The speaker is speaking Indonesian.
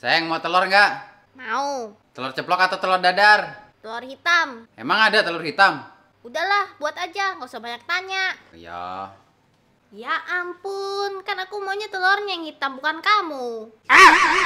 Sayang, mau telur nggak? Mau. Telur ceplok atau telur dadar? Telur hitam. Emang ada telur hitam? Udahlah, buat aja. Nggak usah banyak tanya. Iya. Ya ampun, kan aku maunya telurnya yang hitam, bukan kamu. Ah!